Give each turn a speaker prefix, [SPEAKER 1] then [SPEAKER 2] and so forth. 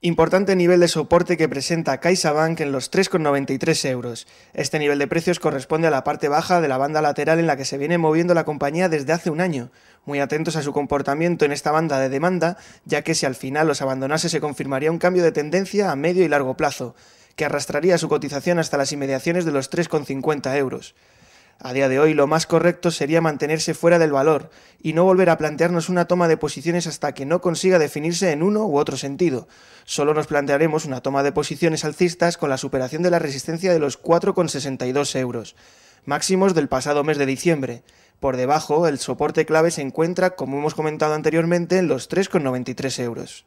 [SPEAKER 1] Importante nivel de soporte que presenta CaixaBank en los 3,93 euros. Este nivel de precios corresponde a la parte baja de la banda lateral en la que se viene moviendo la compañía desde hace un año. Muy atentos a su comportamiento en esta banda de demanda, ya que si al final los abandonase se confirmaría un cambio de tendencia a medio y largo plazo, que arrastraría su cotización hasta las inmediaciones de los 3,50 euros. A día de hoy lo más correcto sería mantenerse fuera del valor y no volver a plantearnos una toma de posiciones hasta que no consiga definirse en uno u otro sentido. Solo nos plantearemos una toma de posiciones alcistas con la superación de la resistencia de los 4,62 euros, máximos del pasado mes de diciembre. Por debajo, el soporte clave se encuentra, como hemos comentado anteriormente, en los 3,93 euros.